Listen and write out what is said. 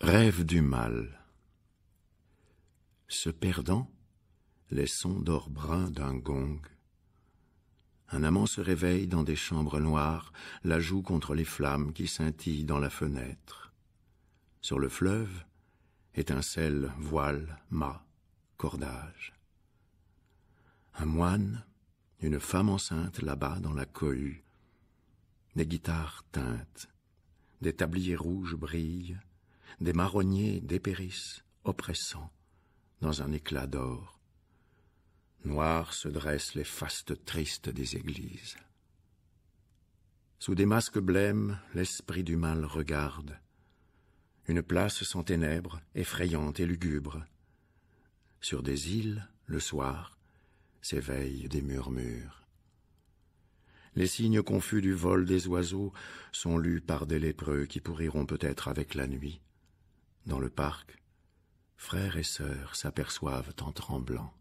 Rêve du mal. Se perdant, les sons d'or brun d'un gong. Un amant se réveille dans des chambres noires, la joue contre les flammes qui scintillent dans la fenêtre. Sur le fleuve, étincelle, voile, mât, cordage. Un moine, une femme enceinte là-bas dans la cohue. Des guitares teintes, des tabliers rouges brillent, des marronniers dépérissent, oppressants, dans un éclat d'or. Noirs se dressent les fastes tristes des églises. Sous des masques blêmes, l'esprit du mal regarde. Une place sans ténèbres, effrayante et lugubre. Sur des îles, le soir, s'éveillent des murmures. Les signes confus du vol des oiseaux sont lus par des lépreux qui pourriront peut-être avec la nuit dans le parc, frères et sœurs s'aperçoivent en tremblant